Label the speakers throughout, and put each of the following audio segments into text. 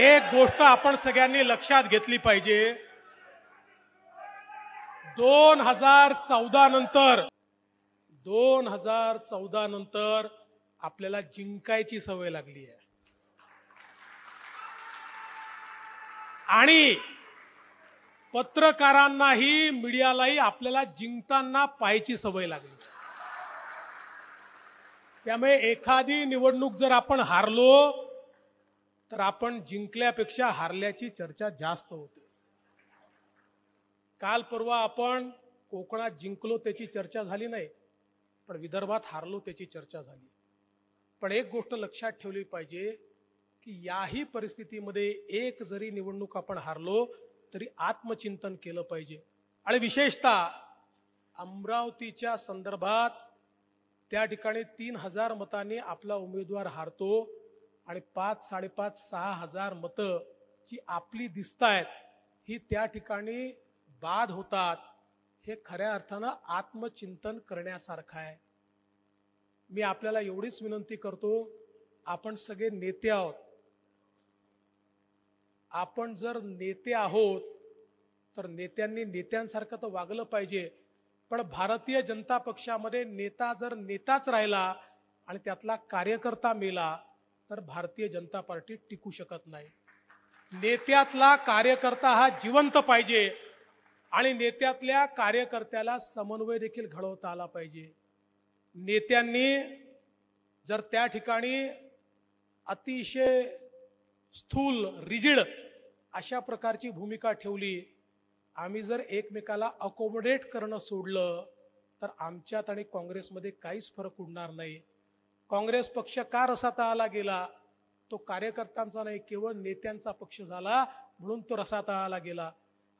Speaker 1: एक गोष्ट आपण सगळ्यांनी लक्षात घेतली पाहिजे दोन हजार चौदा नंतर दोन हजार चौदा नंतर आपल्याला जिंकायची सवय लागली आहे आणि पत्रकारांनाही मीडियालाही आपल्याला जिंकताना पाहायची सवय लागली त्यामुळे एखादी निवडणूक जर आपण हारलो तर आपण जिंकल्यापेक्षा हारल्याची चर्चा जास्त होते काल परवा आपण कोकणात जिंकलो त्याची चर्चा झाली नाही पण विदर्भात हारलो त्याची चर्चा झाली पण एक गोष्ट लक्षात ठेवली पाहिजे की याही परिस्थितीमध्ये एक जरी निवडणूक आपण हारलो तरी आत्मचिंतन केलं पाहिजे आणि विशेषतः अमरावतीच्या संदर्भात त्या ठिकाणी तीन हजार मतांनी आपला उमेदवार हारतो आणि पाच साडेपाच सहा हजार मतं जी आपली दिसतायत ही त्या ठिकाणी बाद होतात हे खऱ्या अर्थानं आत्मचिंतन करण्यासारखं आहे मी आपल्याला एवढीच विनंती करतो आपण सगळे नेते आहोत आपण जर नेते आहोत तर नेत्यांनी नेत्यांसारखं तर वागलं पाहिजे पण भारतीय जनता पक्षामध्ये नेता जर नेताच राहिला आणि त्यातला कार्यकर्ता मेला तर भारतीय जनता पार्टी टिकू शकत नाही नेत्यातला कार्यकर्ता हा जिवंत पाहिजे आणि नेत्यातल्या कार्यकर्त्याला समन्वय देखील घडवता आला पाहिजे नेत्यांनी जर त्या ठिकाणी अतिशय स्थूल रिजिड अशा प्रकारची भूमिका ठेवली आम्ही जर एकमेकाला अकोमोडेट करणं सोडलं तर आमच्यात आणि काँग्रेसमध्ये काहीच फरक उडणार नाही काँग्रेस पक्ष का रसाता आला गेला तो कार्यकर्त्यांचा नाही केवळ नेत्यांचा पक्ष झाला म्हणून तो रसाता आला गेला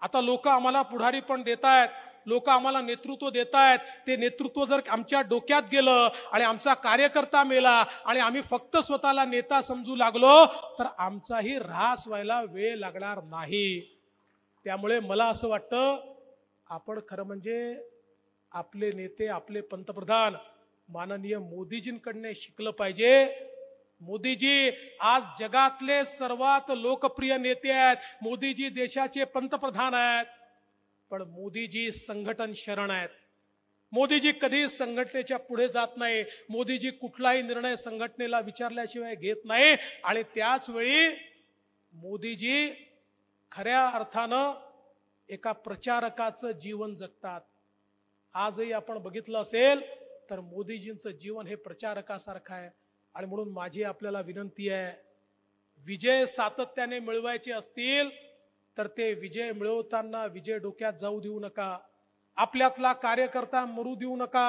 Speaker 1: आता लोक आम्हाला पुढारी पण देत आहेत लोक आम्हाला नेतृत्व देत आहेत ते नेतृत्व जर आमच्या डोक्यात गेलं आणि आमचा कार्यकर्ता मेला आणि आम्ही फक्त स्वतःला नेता समजू लागलो तर आमचाही ऱ्हास व्हायला वेळ लागणार नाही त्यामुळे मला असं वाटतं आपण खरं म्हणजे आपले नेते आपले पंतप्रधान माननीय मोदीजींकडनं शिकलं पाहिजे मोदीजी आज जगातले सर्वात लोकप्रिय नेते आहेत मोदीजी देशाचे पंतप्रधान आहेत पण मोदीजी संघटन शरण आहेत मोदीजी कधी संघटनेच्या पुढे जात नाही मोदीजी कुठलाही निर्णय संघटनेला विचारल्याशिवाय घेत नाही आणि त्याच वेळी मोदीजी खऱ्या अर्थानं एका प्रचारकाचं जीवन जगतात आजही आपण बघितलं असेल तर मोदीजींचं जीवन हे प्रचारकासारखं आहे आणि म्हणून माझी आपल्याला विनंती आहे विजय सातत्याने मिळवायचे असतील तर ते विजय मिळवताना विजय डोक्यात जाऊ देऊ नका आपल्यातला कार्यकर्ता मरू देऊ नका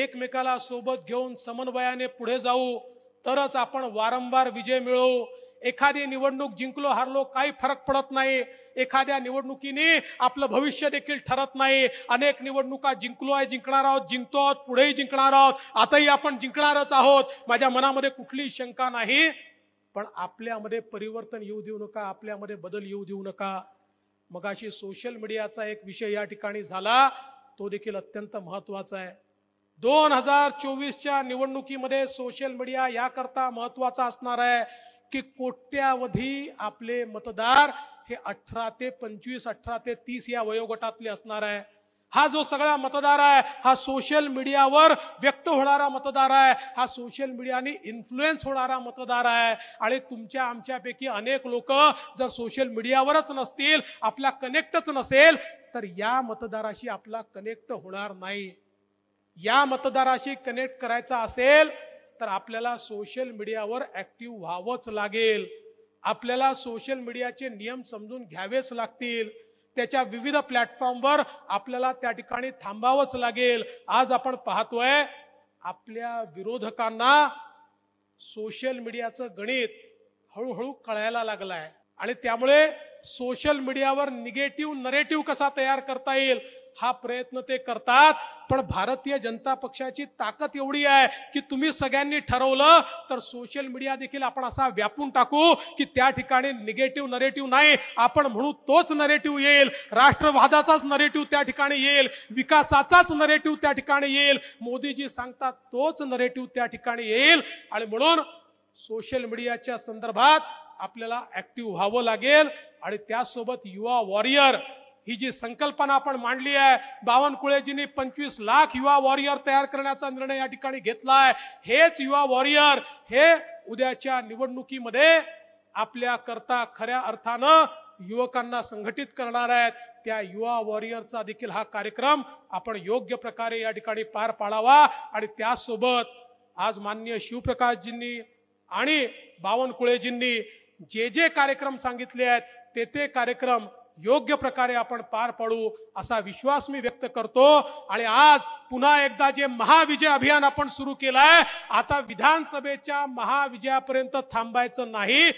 Speaker 1: एकमेकाला सोबत घेऊन समन्वयाने पुढे जाऊ तरच आपण वारंवार विजय मिळवू एखादी निवडणूक जिंकलो हारलो काही फरक पडत नाही एखाद्या निवडणुकीने आपलं भविष्य देखील ठरत नाही अनेक निवडणुका जिंकलो आहे जिंकणार आहोत जिंकतो आहोत पुढेही जिंकणार आहोत आताही आपण जिंकणारच आहोत माझ्या मनामध्ये कुठलीही शंका नाही पण आपल्यामध्ये परिवर्तन येऊ देऊ नका आपल्यामध्ये बदल येऊ देऊ नका मगाशी सोशल मीडियाचा एक विषय या ठिकाणी झाला तो देखील अत्यंत महत्वाचा आहे दोन हजार चोवीसच्या निवडणुकीमध्ये सोशल मीडिया याकरता महत्वाचा असणार आहे की कोट्यावधी आपले मतदार हे अठरा ते पंचवीस अठरा ते तीस या वयोगटातले असणार आहे हा जो सगळा मतदार आहे हा सोशल मीडियावर व्यक्त होणारा मतदार आहे हा सोशल मीडियाने इन्फ्लुएन्स होणारा मतदार आहे आणि तुमच्या आमच्यापैकी अनेक लोक जर सोशल मीडियावरच नसतील आपला कनेक्टच नसेल तर या मतदाराशी आपला कनेक्ट होणार नाही या मतदाराशी कनेक्ट करायचा असेल तर आपल्याला सोशल मीडियावर ऍक्टिव्ह व्हावंच लागेल आपल्याला सोशल मीडियाचे नियम समजून घ्यावेच लागतील त्याच्या विविध प्लॅटफॉर्मवर आपल्याला त्या ठिकाणी थांबावंच लागेल आज आपण पाहतोय आपल्या विरोधकांना सोशल मीडियाचं गणित हळूहळू कळायला लागलंय आणि त्यामुळे सोशल मीडियावर निगेटिव्ह नरेटिव्ह कसा तयार करता येईल हा प्रयत्न ते करतात पण भारतीय जनता पक्षाची ताकद एवढी आहे की तुम्ही सगळ्यांनी ठरवलं तर सोशल मीडिया देखील आपण असा व्यापून टाकू की त्या ठिकाणी निगेटिव्ह नरेटिव्ह नाही आपण म्हणू तोच नरेटिव्ह येईल राष्ट्रवादाचाच नरेटिव्ह त्या ठिकाणी येईल विकासाचाच नरेटिव्ह त्या ठिकाणी येईल मोदीजी सांगतात तोच नरेटिव्ह त्या ठिकाणी येईल आणि म्हणून सोशल मीडियाच्या संदर्भात आपल्याला ऍक्टिव्ह व्हावं लागेल आणि त्यासोबत युवा वॉरियर ही जी संकल्पना आपण मांडली आहे बावनकुळेजींनी पंचवीस लाख युवा वॉरियर तयार करण्याचा निर्णय या ठिकाणी घेतला आहे हेच युवा वॉरियर हे उद्याच्या निवडणुकीमध्ये आपल्या करता खऱ्या अर्थानं युवकांना संघटित करणार आहेत त्या युवा वॉरियरचा देखील हा कार्यक्रम आपण योग्य प्रकारे या ठिकाणी पार पाडावा आणि त्यासोबत आज मान्य शिवप्रकाशजींनी आणि बावनकुळेजींनी जे जे कार्यक्रम सांगितले आहेत ते ते कार्यक्रम योग्य प्रकारे आपण पार पडू असा विश्वास मी व्यक्त करतो आणि आज पुन्हा एकदा जे महाविजय अभियान आपण सुरू केलंय आता विधानसभेच्या महाविजयापर्यंत थांबायचं नाही